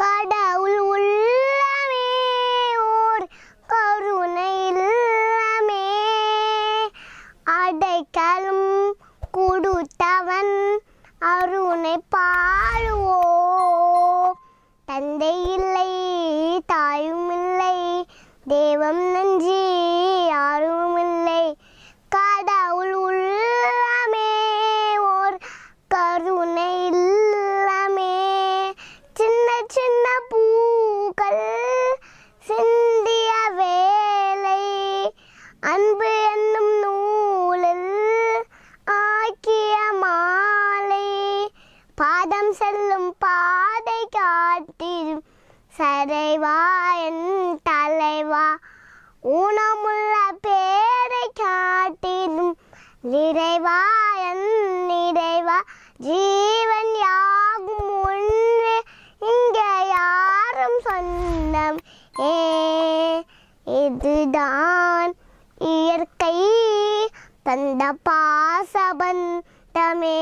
கடவுள் உள்ளமே ஓர் கருணை இல்லமே அடைக்கலும் கொடுத்தவன் அருணை பாடுவோ தந்தை இல்லை தாயும் இல்லை தேவம் நன்றி பாதம் செல்லும் பாதை காட்டிடும் சரைவா என் தலைவா ஊனமுள்ள பேரை காட்டிடும் நிறைவா என் நிறைவா ஜீவன் யாகும் ஒன்று இங்க யாரும் சொந்தம் ஏ இதுதான் இயற்கை தந்த பாசபந்தமே